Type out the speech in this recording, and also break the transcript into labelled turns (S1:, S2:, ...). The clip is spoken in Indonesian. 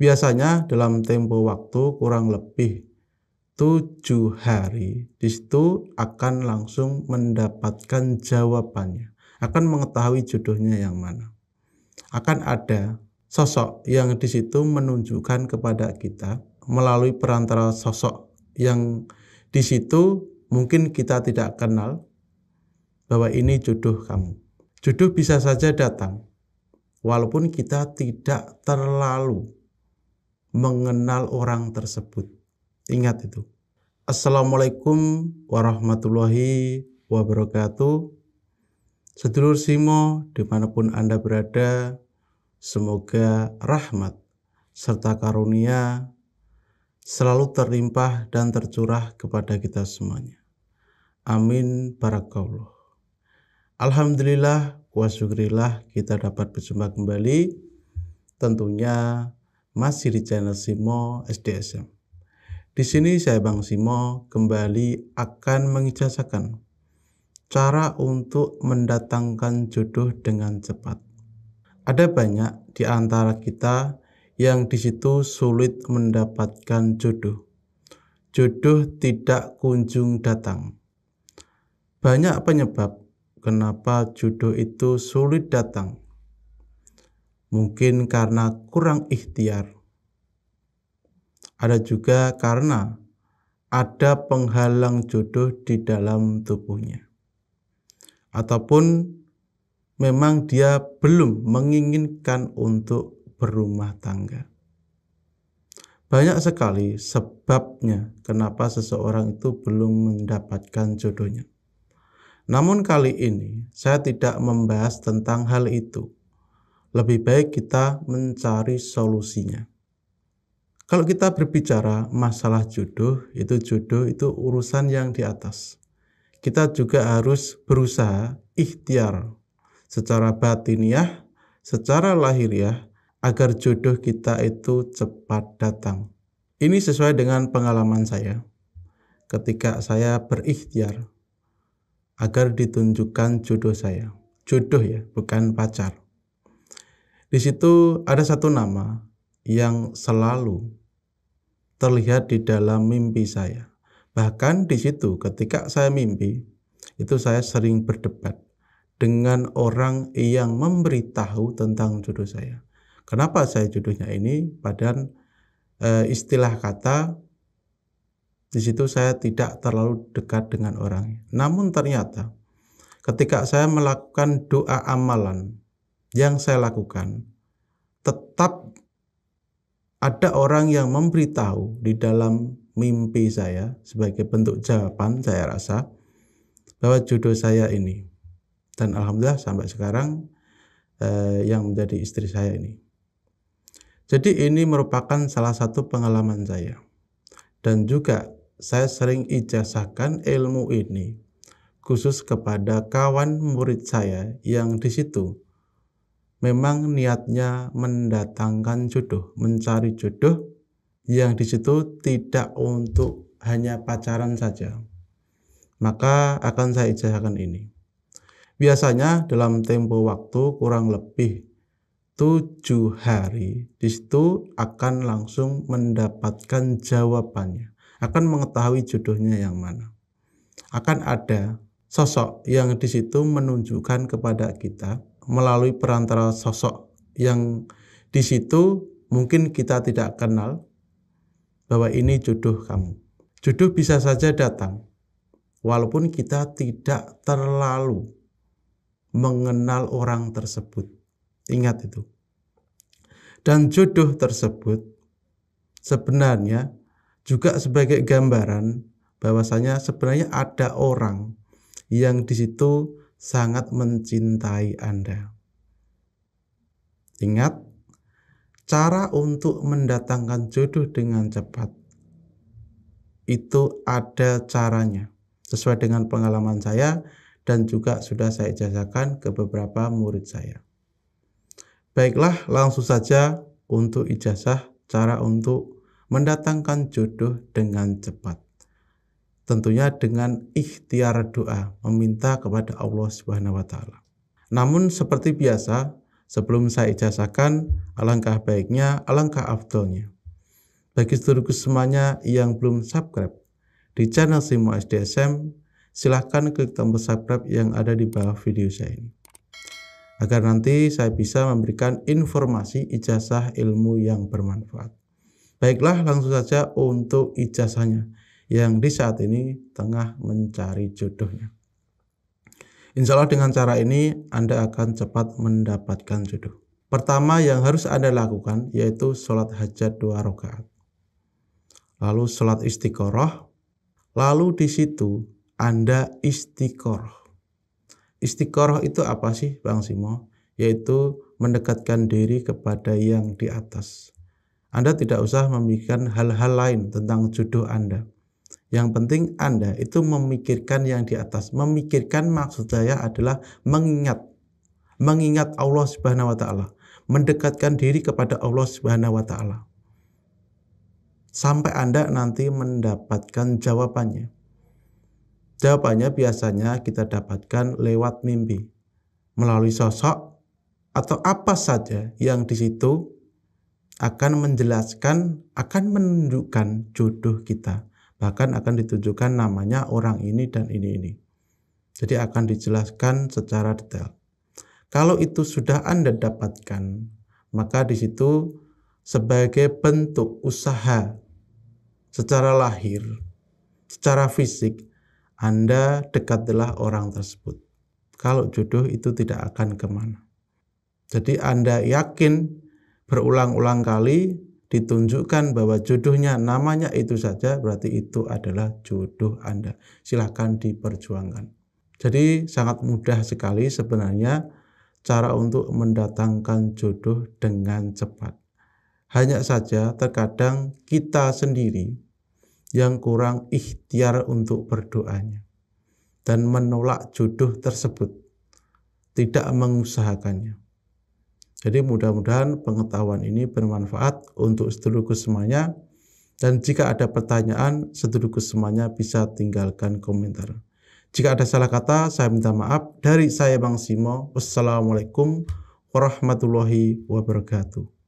S1: biasanya dalam tempo waktu kurang lebih tujuh hari di situ akan langsung mendapatkan jawabannya akan mengetahui jodohnya yang mana akan ada sosok yang di situ menunjukkan kepada kita melalui perantara sosok yang di situ mungkin kita tidak kenal bahwa ini jodoh kamu jodoh bisa saja datang walaupun kita tidak terlalu mengenal orang tersebut. Ingat itu. Assalamualaikum warahmatullahi wabarakatuh. Sedulur Simo, dimanapun Anda berada, semoga rahmat serta karunia selalu terlimpah dan tercurah kepada kita semuanya. Amin barakallah. Alhamdulillah, wa kita dapat berjumpa kembali. Tentunya masih di channel Simo SDSM. Di sini saya Bang Simo kembali akan mengijasakan cara untuk mendatangkan jodoh dengan cepat. Ada banyak di antara kita yang di situ sulit mendapatkan jodoh. Jodoh tidak kunjung datang. Banyak penyebab kenapa jodoh itu sulit datang mungkin karena kurang ikhtiar. Ada juga karena ada penghalang jodoh di dalam tubuhnya, ataupun memang dia belum menginginkan untuk berumah tangga. Banyak sekali sebabnya kenapa seseorang itu belum mendapatkan jodohnya. Namun kali ini saya tidak membahas tentang hal itu lebih baik kita mencari solusinya. Kalau kita berbicara masalah jodoh, itu jodoh itu urusan yang di atas. Kita juga harus berusaha ikhtiar secara batiniah, secara lahiriah, agar jodoh kita itu cepat datang. Ini sesuai dengan pengalaman saya. Ketika saya berikhtiar agar ditunjukkan jodoh saya. Jodoh ya, bukan pacar. Di situ ada satu nama yang selalu terlihat di dalam mimpi saya. Bahkan di situ ketika saya mimpi, itu saya sering berdebat dengan orang yang memberitahu tentang jodoh saya. Kenapa saya jodohnya ini? Padahal e, istilah kata di situ saya tidak terlalu dekat dengan orangnya. Namun ternyata ketika saya melakukan doa amalan yang saya lakukan, tetap ada orang yang memberitahu di dalam mimpi saya sebagai bentuk jawaban saya rasa bahwa jodoh saya ini. Dan alhamdulillah sampai sekarang eh, yang menjadi istri saya ini. Jadi ini merupakan salah satu pengalaman saya. Dan juga saya sering ijazahkan ilmu ini khusus kepada kawan murid saya yang di situ memang niatnya mendatangkan jodoh, mencari jodoh yang di situ tidak untuk hanya pacaran saja. Maka akan saya ijazahkan ini. Biasanya dalam tempo waktu kurang lebih tujuh hari, di situ akan langsung mendapatkan jawabannya. Akan mengetahui jodohnya yang mana. Akan ada sosok yang di situ menunjukkan kepada kita melalui perantara sosok yang di situ mungkin kita tidak kenal bahwa ini jodoh kamu. Jodoh bisa saja datang walaupun kita tidak terlalu mengenal orang tersebut. Ingat itu. Dan jodoh tersebut sebenarnya juga sebagai gambaran bahwasanya sebenarnya ada orang yang di situ sangat mencintai Anda. Ingat, cara untuk mendatangkan jodoh dengan cepat itu ada caranya sesuai dengan pengalaman saya dan juga sudah saya jajakan ke beberapa murid saya. Baiklah, langsung saja untuk ijazah cara untuk mendatangkan jodoh dengan cepat tentunya dengan ikhtiar doa meminta kepada Allah Subhanahu wa taala. Namun seperti biasa, sebelum saya ijazahkan alangkah baiknya, alangkah afdolnya. Bagi seluruh semuanya yang belum subscribe di channel Simo SDSM, silahkan klik tombol subscribe yang ada di bawah video saya ini. Agar nanti saya bisa memberikan informasi ijazah ilmu yang bermanfaat. Baiklah langsung saja untuk ijazahnya yang di saat ini tengah mencari jodohnya. Insya Allah dengan cara ini Anda akan cepat mendapatkan jodoh. Pertama yang harus Anda lakukan yaitu sholat hajat dua rakaat. Lalu sholat istiqoroh. Lalu di situ Anda istiqoroh. Istiqoroh itu apa sih Bang Simo? Yaitu mendekatkan diri kepada yang di atas. Anda tidak usah memikirkan hal-hal lain tentang jodoh Anda. Yang penting Anda itu memikirkan yang di atas. Memikirkan maksud saya adalah mengingat. Mengingat Allah Subhanahu wa taala, mendekatkan diri kepada Allah Subhanahu wa taala. Sampai Anda nanti mendapatkan jawabannya. Jawabannya biasanya kita dapatkan lewat mimpi, melalui sosok atau apa saja yang di situ akan menjelaskan, akan menunjukkan jodoh kita bahkan akan ditunjukkan namanya orang ini dan ini ini. Jadi akan dijelaskan secara detail. Kalau itu sudah Anda dapatkan, maka di situ sebagai bentuk usaha secara lahir, secara fisik, Anda dekatlah orang tersebut. Kalau jodoh itu tidak akan kemana. Jadi Anda yakin berulang-ulang kali ditunjukkan bahwa jodohnya namanya itu saja berarti itu adalah jodoh Anda. Silahkan diperjuangkan. Jadi sangat mudah sekali sebenarnya cara untuk mendatangkan jodoh dengan cepat. Hanya saja terkadang kita sendiri yang kurang ikhtiar untuk berdoanya dan menolak jodoh tersebut, tidak mengusahakannya. Jadi mudah-mudahan pengetahuan ini bermanfaat untuk sedulurku semuanya. Dan jika ada pertanyaan, sedulurku semuanya bisa tinggalkan komentar. Jika ada salah kata, saya minta maaf. Dari saya Bang Simo, Wassalamualaikum warahmatullahi wabarakatuh.